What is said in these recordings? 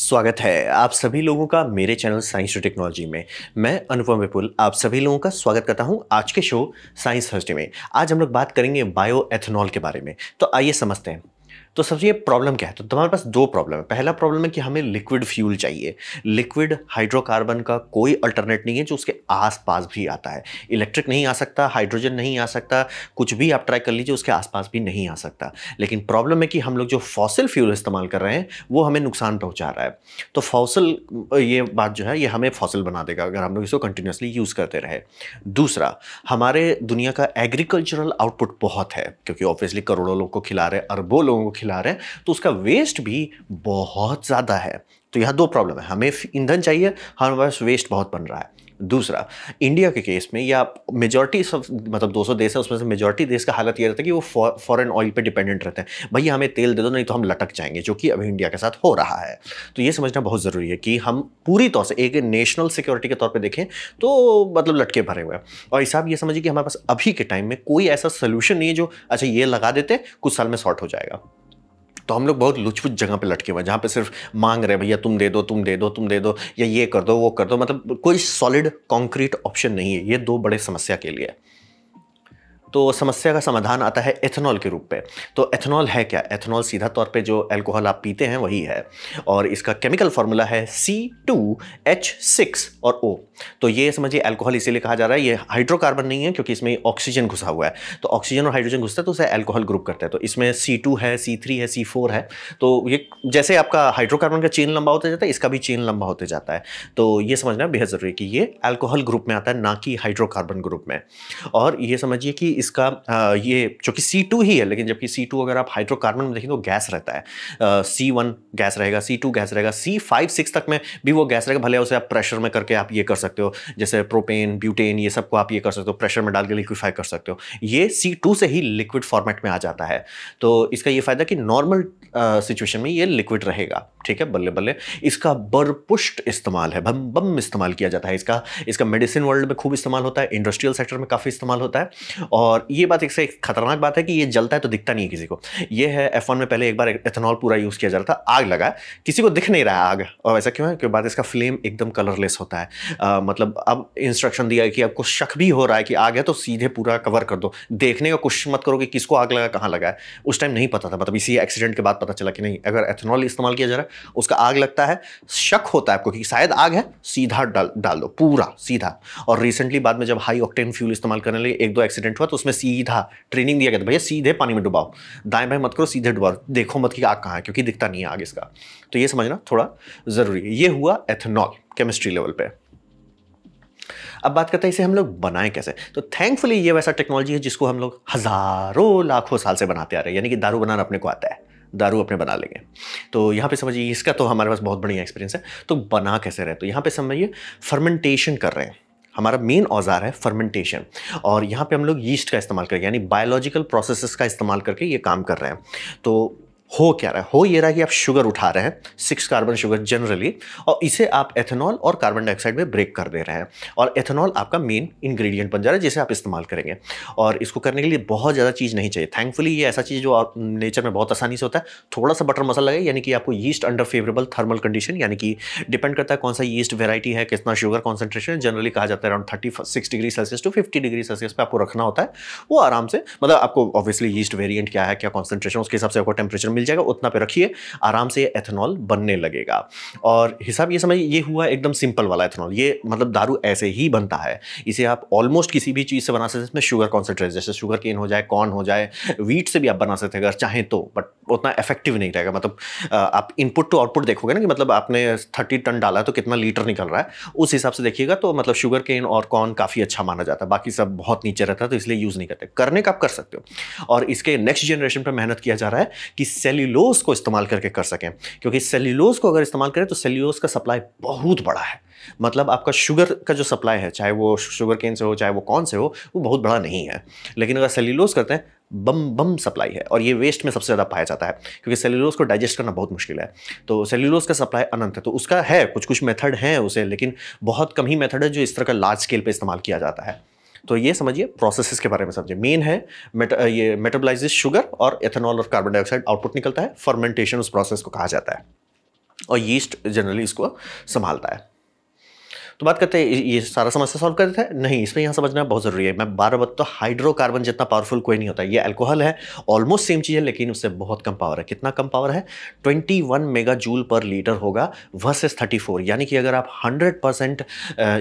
स्वागत है आप सभी लोगों का मेरे चैनल साइंस और टेक्नोलॉजी में मैं अनुपम विपुल आप सभी लोगों का स्वागत करता हूं आज के शो साइंस थर्सडे में आज हम लोग बात करेंगे बायो एथेनॉल के बारे में तो आइए समझते हैं तो सबसे ये प्रॉब्लम क्या है तो हमारे पास दो प्रॉब्लम है पहला प्रॉब्लम है कि हमें लिक्विड फ्यूल चाहिए लिक्विड हाइड्रोकार्बन का कोई अल्टरनेट नहीं है जो उसके आसपास भी आता है इलेक्ट्रिक नहीं आ सकता हाइड्रोजन नहीं आ सकता कुछ भी आप ट्राई कर लीजिए उसके आसपास भी नहीं आ सकता लेकिन प्रॉब्लम है कि हम लोग जो फॉसिल फ्यूल इस्तेमाल कर रहे हैं वो हमें नुकसान पहुँचा रहा है तो फॉसिल ये बात जो है ये हमें फॉसिल बना देगा अगर हम लोग इसको कंटिन्यूसली यूज़ करते रहे दूसरा हमारे दुनिया का एग्रीकल्चरल आउटपुट बहुत है क्योंकि ऑब्वियसली करोड़ों लोगों को खिला रहे अरबों लोगों को खिला खिला रहे हैं तो उसका वेस्ट भी बहुत ज़्यादा है तो यहाँ दो प्रॉब्लम है हमें ईंधन चाहिए हमारे पास वेस्ट बहुत बन रहा है दूसरा इंडिया के केस में या मेजॉरिटी सब मतलब 200 देश है उसमें से मेजॉरिटी देश का हालत ये रहता है कि वो फॉरेन ऑयल पे डिपेंडेंट रहते हैं भैया हमें तेल दे दो नहीं तो हम लटक जाएंगे जो कि अभी इंडिया के साथ हो रहा है तो ये समझना बहुत ज़रूरी है कि हम पूरी तौर से एक नेशनल सिक्योरिटी के तौर पर देखें तो मतलब लटके भरे हुए और हिसाब ये समझिए कि हमारे पास अभी के टाइम में कोई ऐसा सोल्यूशन नहीं है जो अच्छा ये लगा देते कुछ साल में शॉर्ट हो जाएगा तो हम लोग बहुत लुचपुच जगह पे लटके हुए हैं जहाँ पे सिर्फ मांग रहे भैया तुम दे दो तुम दे दो तुम दे दो या ये कर दो वो कर दो मतलब कोई सॉलिड कॉन्क्रीट ऑप्शन नहीं है ये दो बड़े समस्या के लिए तो समस्या का समाधान आता है एथेनॉल के रूप पे तो एथेनॉल है क्या एथेनॉल सीधा तौर पे जो अल्कोहल आप पीते हैं वही है और इसका केमिकल फार्मूला है सी टू एच सिक्स और ओ तो ये समझिए अल्कोहल इसीलिए कहा जा रहा है ये हाइड्रोकार्बन नहीं है क्योंकि इसमें ऑक्सीजन घुसा हुआ है तो ऑक्सीजन और हाइड्रोजन घुसता है तो उसे एल्कोहल ग्रुप करता है तो इसमें सी टू है सी थ्री है सी फोर है तो ये जैसे आपका हाइड्रोकार्बन का चेन लंबा होता जाता है इसका भी चेन लंबा होते जाता है तो ये समझना बेहद ज़रूरी है कि ये एल्कोहल ग्रुप में आता है ना कि हाइड्रोकार्बन ग्रुप में और ये समझिए कि इसका ये चूंकि सी टू ही है लेकिन जबकि सी टू अगर आप हाइड्रोकार्बन में देखें तो गैस रहता है सी वन गैस रहेगा सी टू गैस रहेगा सी फाइव सिक्स तक में भी वो गैस रहेगा भले उसे आप प्रेशर में करके आप ये कर सकते हो जैसे प्रोपेन ब्यूटेन ये सबको आप ये कर सकते हो प्रेशर में डाल के लिक्विफाई कर सकते हो ये सी टू से ही लिक्विड फॉर्मेट में आ जाता है तो इसका ये फ़ायदा कि नॉर्मल सिचुएशन में ये लिक्विड रहेगा ठीक है बल्ले बल्ले इसका बरपुष्ट इस्तेमाल है बम बम इस्तेमाल किया जाता है इसका इसका मेडिसिन वर्ल्ड में खूब इस्तेमाल होता है इंडस्ट्रियल सेक्टर में काफ़ी इस्तेमाल होता है और और ये बात एक से एक खतरनाक बात है कि ये जलता है तो दिखता नहीं है किसी को ये है एफ में पहले एक बार एथेनॉल पूरा यूज़ किया जा रहा था आग लगा किसी को दिख नहीं रहा आग और ऐसा क्यों है क्योंकि बात इसका फ्लेम एकदम कलरलेस होता है आ, मतलब अब इंस्ट्रक्शन दिया है कि आपको शक भी हो रहा है कि आग है तो सीधे पूरा कवर कर दो देखने का कुछ मत करो कि किसको आग लगा कहाँ लगा है उस टाइम नहीं पता था मतलब इसी एक्सीडेंट के बाद पता चला कि नहीं अगर एथेनॉल इस्तेमाल किया जा रहा है उसका आग लगता है शक होता है आपको कि शायद आग है सीधा डाल डाल दो पूरा सीधा और रिसेंटली बाद में जब हाई ऑक्टेन फ्यूल इस्तेमाल करने लगे एक दो एक्सीडेंट हुआ तो उसमें सीधा ट्रेनिंग दिया गया था भैया सीधे पानी में डुबाओ दाएं बाएं मत करो सीधे डुबाओ देखो मत कि आग कहाँ है क्योंकि दिखता नहीं है आग इसका तो ये समझना थोड़ा ज़रूरी है ये हुआ एथेनॉल केमिस्ट्री लेवल पर अब बात करते हैं इसे हम लोग बनाएं कैसे तो थैंकफुली ये वैसा टेक्नोलॉजी है जिसको हम लोग हज़ारों लाखों साल से बनाते आ रहे हैं यानी कि दारू बनाना अपने को आता है दारू अपने बना लेंगे तो यहाँ पे समझिए इसका तो हमारे पास बहुत बढ़िया एक्सपीरियंस है तो बना कैसे रहे तो यहाँ पे समझिए फर्मेंटेशन कर रहे हैं हमारा मेन औजार है फर्मेंटेशन और यहाँ पे हम लोग यीस्ट का इस्तेमाल करेंगे यानी बायोलॉजिकल प्रोसेसेस का इस्तेमाल करके ये काम कर रहे हैं तो हो क्या रहा है हो ये रहा है कि आप शुगर उठा रहे हैं सिक्स कार्बन शुगर जनरली और इसे आप एथेनॉल और कार्बन डाइऑक्साइड में ब्रेक कर दे रहे हैं और एथेनॉल आपका मेन इंग्रेडिएंट बन जा रहा है जिसे आप इस्तेमाल करेंगे और इसको करने के लिए बहुत ज़्यादा चीज़ नहीं चाहिए थैंकफुली ये ऐसा चीज़ जो नेचर में बहुत आसानी से होता है थोड़ा सा बटर मसाला लगे यानी कि आपको yeast under favourable thermal condition यानी कि डिपेंड करता है कौन सा यीस्ट वेराइटी है कितना शुगर कॉन्सेंट्रेशन है जनरली कहा जाता है around thirty six degree Celsius to fifty degree Celsius पर आपको रखना होता है वो आराम से मतलब आपको ऑब्वियसली यीस्ट वेरियंट क्या है क्या कॉन्सेंट्रेशन उसके हिसाब से आपको टेम्परेचर मिल जाएगा उतना पे रखिए आराम से ये एथेनॉल बनने लगेगा और हिसाब ये समझिए ये हुआ एकदम सिंपल वाला एथेनॉल ये मतलब दारू ऐसे ही बनता है इसे आप ऑलमोस्ट किसी भी चीज़ से बना सकते हैं इसमें शुगर कॉन्सेंट्रेट जैसे शुगर केन हो जाए कॉर्न हो जाए वीट से भी आप बना सकते हैं अगर चाहें तो बट उतना इफेक्टिव नहीं रहेगा मतलब आप इनपुट टू आउटपुट देखोगे ना कि मतलब आपने थर्टी टन डाला तो कितना लीटर निकल रहा है उस हिसाब से देखिएगा तो मतलब शुगर केन और कॉर्न काफ़ी अच्छा माना जाता है बाकी सब बहुत नीचे रहता है तो इसलिए यूज़ नहीं करते करने का आप कर सकते हो और इसके नेक्स्ट जनरेशन पर मेहनत किया जा रहा है कि सेल्यूलोज को इस्तेमाल करके कर सकें क्योंकि सेल्यूलोज को अगर इस्तेमाल करें तो सेल्यूलोज का सप्लाई बहुत बड़ा है मतलब आपका शुगर का जो सप्लाई है चाहे वो शुगर केन से हो चाहे वो कौन से हो वो बहुत बड़ा नहीं है लेकिन अगर सेल्यूलोज करते हैं बम बम सप्लाई है और ये वेस्ट में सबसे ज़्यादा पाया जाता है क्योंकि सेल्यूलोज को डाइजेस्ट करना बहुत मुश्किल है तो सेल्यूलोज का सप्लाई अनंत है तो उसका है कुछ कुछ मेथड है उसे लेकिन बहुत कम ही मेथड है जो इस तरह का लार्ज स्केल पर इस्तेमाल किया जाता है तो ये समझिए प्रोसेसेस के बारे में समझिए मेन है मेट, ये मेटाबोलाइजिस शुगर और एथेनॉल और कार्बन डाइऑक्साइड आउटपुट निकलता है फर्मेंटेशन उस प्रोसेस को कहा जाता है और यीस्ट जनरली इसको संभालता है तो बात करते हैं ये सारा समस्या सॉल्व करते हैं नहीं इसमें यहाँ समझना बहुत ज़रूरी है मैं बारह बार तो हाइड्रोकार्बन जितना पावरफुल कोई नहीं होता ये अल्कोहल है ऑलमोस्ट सेम चीज़ है लेकिन उससे बहुत कम पावर है कितना कम पावर है twenty megajoule per litre होगा वर्सेस थर्टी यानी कि अगर आप हंड्रेड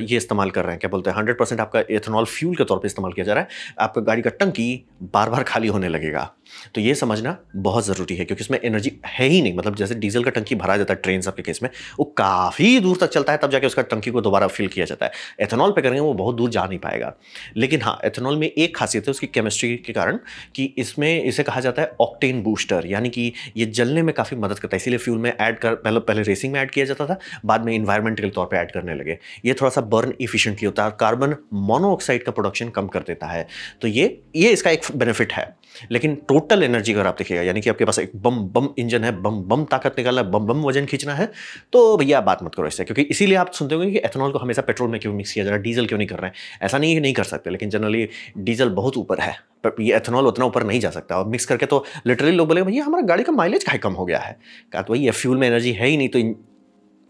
ये इस्तेमाल कर रहे हैं क्या बोलते हैं हंड्रेड आपका एथनॉल फ्यूल के तौर पर इस्तेमाल किया जा रहा है आपका गाड़ी का टंकी बार बार खाली होने लगेगा तो ये समझना बहुत ज़रूरी है क्योंकि इसमें एनर्जी है ही नहीं मतलब जैसे डीजल का टंकी भरा जाता है ट्रेन सबके केस में वो काफ़ी दूर तक चलता है तब जाके उसका टंकी को दोबारा बड़ा फील किया जाता है एथेनॉल पे करेंगे वो बहुत दूर जा नहीं पाएगा लेकिन हाँ एथेनॉल में एक खासियत है उसकी केमिस्ट्री के कारण कि इसमें इसे कहा जाता है ऑक्टेन बूस्टर यानी कि ये जलने में काफ़ी मदद करता है इसीलिए फ्यूल में ऐड कर पहले पहले रेसिंग में ऐड किया जाता था बाद में इन्वायरमेंटल तौर पर ऐड करने लगे ये थोड़ा सा बर्न इफिशियंटली होता है कार्बन मोनोऑक्साइड का प्रोडक्शन कम कर देता है तो ये ये इसका एक बेनिफिट है लेकिन टोटल एनर्जी अगर आप देखिएगा यानी कि आपके पास एक बम बम इंजन है बम बम ताकत निकालना है बम बम वजन खींचना है तो भैया बात मत करो इससे क्योंकि इसीलिए आप सुनते होंगे कि एथेनॉल तो हमेशा पेट्रोल में क्यों मिक्स किया जा रहा है डीजल क्यों नहीं कर रहे हैं ऐसा नहीं है नहीं कर सकते लेकिन जनरली डीजल बहुत ऊपर है पर ये एथेनॉल उतना ऊपर नहीं जा सकता और मिक्स करके तो लिटरली लोग बोले भैया हमारा गाड़ी का माइलेज कहा कम हो गया है कहा तो भाई ये फ्यूल में एनर्जी है ही नहीं तो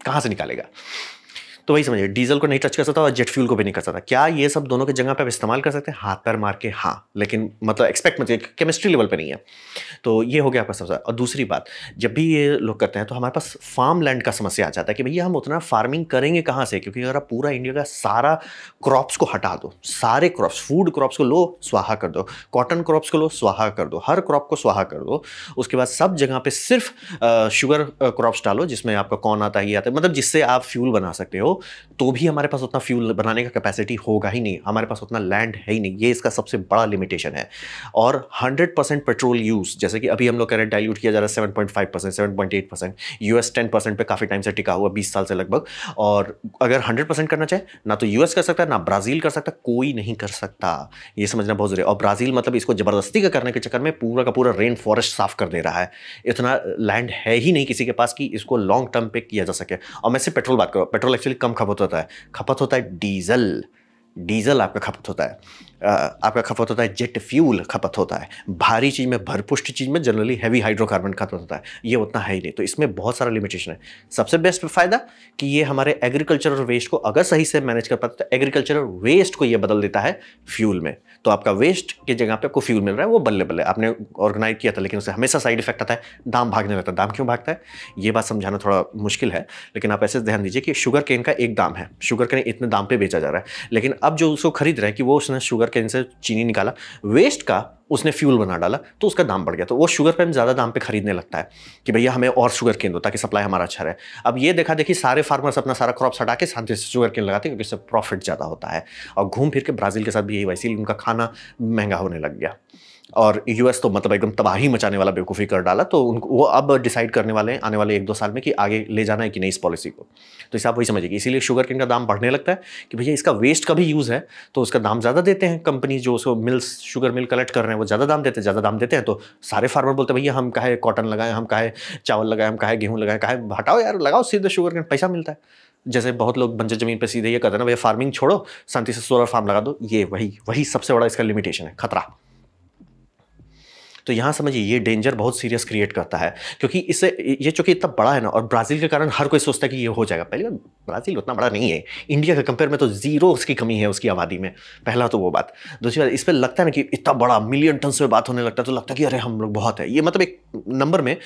कहाँ से निकालेगा तो वही समझिए डीजल को नहीं टच कर सकता और जेट फ्यूल को भी नहीं कर सकता क्या ये सब दोनों के जगह पर आप इस्तेमाल कर सकते हैं हाथ पर मार के हाँ लेकिन मतलब एक्सपेक्ट मत केमिस्ट्री लेवल पर नहीं है तो ये हो गया आपका सबसे और दूसरी बात जब भी ये लोग करते हैं तो हमारे पास फार्म लैंड का समस्या आ जाता है कि भैया हम उतना फार्मिंग करेंगे कहाँ से क्योंकि अगर आप पूरा इंडिया का सारा क्रॉप्स को हटा दो सारे क्रॉप्स फूड क्रॉप्स को लो स्वाहा कर दो कॉटन क्रॉप्स को लो स्वाहा कर दो हर क्रॉप को स्वाहा कर दो उसके बाद सब जगह पे सिर्फ शुगर क्रॉप्स डालो जिसमें आपका कौन आता ही आता है मतलब जिससे आप फ्यूल बना सकते हो तो भी हमारे पास उतना फ्यूल बनाने का कैपेसिटी होगा ही नहीं हमारे पास उतना लैंड है ही नहीं ये इसका सबसे बड़ा लिमिटेशन है और 100 परसेंट पेट्रोल यूज़ जैसे कि अभी हम लोग कह रहे हैं डाइल्यूट किया जा रहा है 7.5 percent seven percent U S ten percent पर काफ़ी टाइम से टिका हुआ बीस साल से लगभग और अगर हंड्रेड परसेंट करना चाहे ना तो यूएस कर सकता है ना ब्राज़ील कर सकता कोई नहीं कर सकता ये समझना बहुत ज़रूरी और ब्राज़ील मतलब इसको ज़बरदस्ती का करने के चक्कर में पूरा का पूरा रेन फॉरेस्ट साफ कर दे रहा है इतना लैंड है ही नहीं किसी के पास कि इसको लॉन्ग टर्म पे किया जा सके और मैं सिर्फ पेट्रोल बात करूँ पेट्रोल एक्चुअली कम खपत होता है खपत होता है डीजल डीजल आपका खपत होता है आपका खपत होता है जेट फ्यूल खपत होता है भारी चीज़ में भरपुष्ट चीज़ में जनरली हैवी हाइड्रोकार्बन खपत होता है ये उतना है ही नहीं तो इसमें बहुत सारा लिमिटेशन है सबसे बेस्ट फ़ायदा कि ये हमारे और वेस्ट को अगर सही से मैनेज कर पाता तो और वेस्ट को ये बदल देता है फ्यूल में तो आपका वेस्ट की जगह पर आपको फ्यूल मिल रहा है वो बल्ले बल्ले आपने ऑर्गेनाइज किया था लेकिन उससे हमेशा साइड इफेक्ट आता है दाम भागने लगता है दाम क्यों भागता है ये बात समझाना थोड़ा मुश्किल है लेकिन आप ऐसे ध्यान दीजिए कि शुगर केन का एक दाम है शुगर केन इतने दाम पर बेचा जा रहा है लेकिन अब जो उसको खरीद रहा है कि वो उसने शुगर करके इनसे चीनी निकाला वेस्ट का उसने फ्यूल बना डाला तो उसका दाम बढ़ गया तो वो शुगर पैम ज़्यादा दाम पे खरीदने लगता है कि भैया हमें और शुगर केन दो ताकि सप्लाई हमारा अच्छा रहे अब ये देखा देखिए सारे फार्मर्स अपना सारा क्रॉप्स हटा के शांति से शुगर केन लगाते हैं क्योंकि इससे प्रॉफिट ज़्यादा होता है और घूम फिर के ब्राज़ील के साथ भी यही वैसी उनका खाना महंगा होने लग गया और यूएस तो मतलब एकदम तबाही मचाने वाला बेवकूफ़ी कर डाला तो उनको वो अब डिसाइड करने वाले हैं आने वाले एक दो साल में कि आगे ले जाना है कि नहीं इस पॉलिसी को तो इसे आप वही समझिए इसीलिए शुगर केन का दाम बढ़ने लगता है कि भैया इसका वेस्ट का भी यूज़ है तो उसका दाम ज़्यादा देते हैं कंपनी जो उसको मिल्स शुगर मिल कलेक्ट करने वो ज़्यादा दाम देते हैं ज़्यादा दाम देते हैं तो सारे फार्मर बोलते भैया हम कहे कॉटन लगाएं हम कहे चावल लगाएं हम कहे गेहूँ लगाएं कहे हटाओ यार लगाओ सीधे शुगर कैन पैसा मिलता है जैसे बहुत लोग बंजर जमीन पर सीधे ये कहते हैं ना भैया फार्मिंग छोड़ो शांति से सोलर फार्म लगा दो ये वही वही सबसे बड़ा इसका लिमिटेशन है खतरा तो यहाँ समझिए ये डेंजर बहुत सीरियस क्रिएट करता है क्योंकि इससे ये चूँकि इतना बड़ा है ना और ब्राज़ील के कारण हर कोई सोचता है कि ये हो जाएगा पहले ब्राज़ील उतना बड़ा नहीं है इंडिया के कंपेयर में तो ज़ीरो उसकी कमी है उसकी आबादी में पहला तो वो बात दूसरी बात इस पर लगता है ना कि इतना बड़ा मिलियन टन से बात होने लगता है तो लगता है कि अरे हम लोग बहुत है ये मतलब एक नंबर में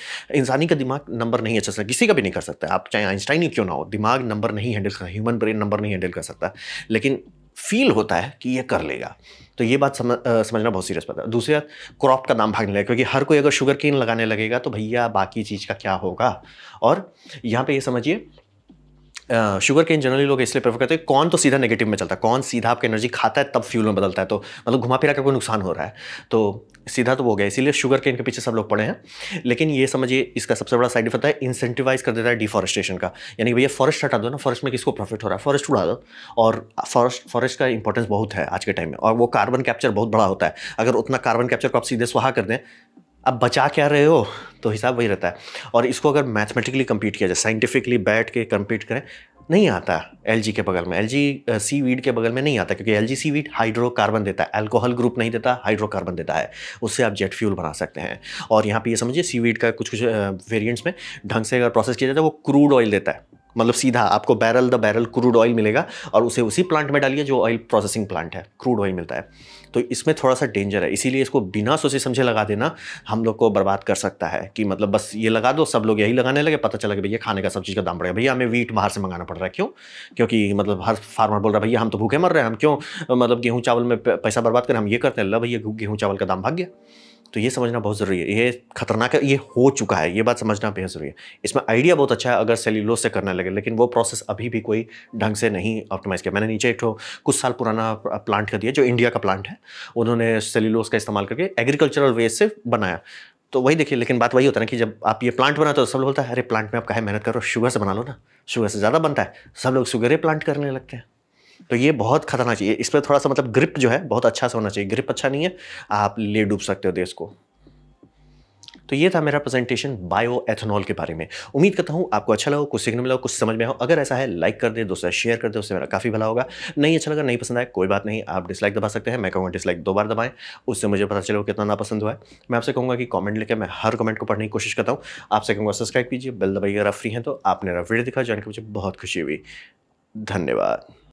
इंसानी का दिमाग नंबर नहीं है सकता अच्छा किसी का भी नहीं कर सकता आप चाहे आइंस्टाइन ही क्यों ना हो दिमाग नंबर नहीं हैंडल कर ह्यूमन ब्रेन नंबर नहीं हैंडल कर सकता लेकिन फील होता है कि ये कर लेगा तो ये बात समझ आ, समझना बहुत सीरियस बात है दूसरी बात क्रॉप का नाम भागने लगा क्योंकि हर कोई अगर शुगर केन लगाने लगेगा तो भैया बाकी चीज़ का क्या होगा और यहाँ पे ये समझिए शुगर केन जनरली लोग इसलिए प्रेफर करते हैं कौन तो सीधा नेगेटिव में चलता है कौन सीधा आपकी एनर्जी खाता है तब फ्यूल में बदलता है तो मतलब घुमा फिरा कर कोई नुकसान हो रहा है तो सीधा तो वो गया इसीलिए शुगर के इनके पीछे सब लोग पड़े हैं लेकिन ये समझिए इसका सबसे बड़ा साइड इफेक्ट है इंसेंटिवाइज कर देता है डिफॉरेस्टेशन का यानी भैया फॉरेस्ट हटा दो ना फॉरेस्ट में किसको प्रॉफिट हो रहा है फॉरेस्ट उड़ा दो और फॉरेस्ट फॉरेस्ट का इंपॉर्टेंस बहुत है आज के टाइम में और वो कार्बन कैप्चर बहुत बड़ा होता है अगर उतना कार्बन कैप्चर को आप सीधे स्वाहा कर दें अब बचा क्या रहे हो तो हिसाब वही रहता है और इसको अगर मैथमेटिकली कंपीट किया जाए साइंटिफिकली बैठ के कंपीट करें नहीं आता एल के बगल में एल जी सी वीड के बगल में नहीं आता क्योंकि एल जी सी वीड हाइड्रोकार्बन देता है अल्कोहल ग्रुप नहीं देता हाइड्रोकार्बन देता है उससे आप जेट फ्यूल बना सकते हैं और यहाँ पे ये समझिए सी वीड का कुछ कुछ वेरिएंट्स में ढंग से अगर प्रोसेस किया जाता तो है वो क्रूड ऑयल देता है मतलब सीधा आपको barrel the barrel crude oil मिलेगा और उसे उसी प्लांट में डालिए जो ऑयल प्रोसेसिंग प्लांट है क्रूड ऑयल मिलता है तो इसमें थोड़ा सा डेंजर है इसीलिए इसको बिना सोचे समझे लगा देना हम लोग को बर्बाद कर सकता है कि मतलब बस ये लगा दो सब लोग यही लगाने लगे पता चला कि भैया खाने का सब चीज़ का दाम बढ़ेगा भैया हमें वीट बाहर से मंगाना पड़ रहा है क्यों क्योंकि मतलब हर फार्मर बोल रहा है भैया हम तो भूखे मर रहे हैं हम क्यों मतलब गेहूँ चावल में पैसा बर्बाद करें हम ये करते हैं लो भैया गेहूँ चावल का दाम भाग गया तो ये समझना बहुत ज़रूरी है ये खतरनाक है ये हो चुका है ये बात समझना बेहद ज़रूरी है इसमें आइडिया बहुत अच्छा है अगर सेल्यूलोज से करने लगे लेकिन वो प्रोसेस अभी भी कोई ढंग से नहीं ऑप्टिमाइज़ किया मैंने नीचे एक कुछ साल पुराना प्लांट कर दिया जो इंडिया का प्लांट है उन्होंने सेल्यूलोज का इस्तेमाल करके एग्रीकल्चरल वेज से बनाया तो वही देखिए लेकिन बात वही होता है ना कि जब आप ये प्लांट बनाते हो सब लोग बोलता है अरे प्लांट में आप कहे मेहनत करो शुगर से बना लो ना शुगर से ज़्यादा बनता है सब लोग शुगर ही प्लांट करने लगते हैं तो ये बहुत खतरनाक चाहिए इस पर थोड़ा सा मतलब ग्रिप जो है बहुत अच्छा से होना चाहिए ग्रिप अच्छा नहीं है आप ले डूब सकते हो देश को तो ये था मेरा प्रेजेंटेशन बायो एथेनॉल के बारे में उम्मीद करता हूँ आपको अच्छा लगा कुछ सिग्नल मिला कुछ समझ में आओ अगर ऐसा है लाइक कर दे दोस्तों शेयर कर दे उससे मेरा काफ़ी भला होगा नहीं अच्छा लगा नहीं पसंद आया कोई बात नहीं आप डिसलाइक दबा सकते हैं मैं कहूँगा डिसलाइक दो बार दबाएं उससे मुझे पता चलेगा कितना पसंद हुआ है मैं आपसे कहूँगा कि कॉमेंट लेकर मैं हर कमेंट को पढ़ने की कोशिश करता हूँ आपसे कहूँगा सब्सक्राइब कीजिए बेल दबाइए अगर फ्री हैं तो आपने मेरा वीडियो दिखा जानकर मुझे बहुत खुशी हुई धन्यवाद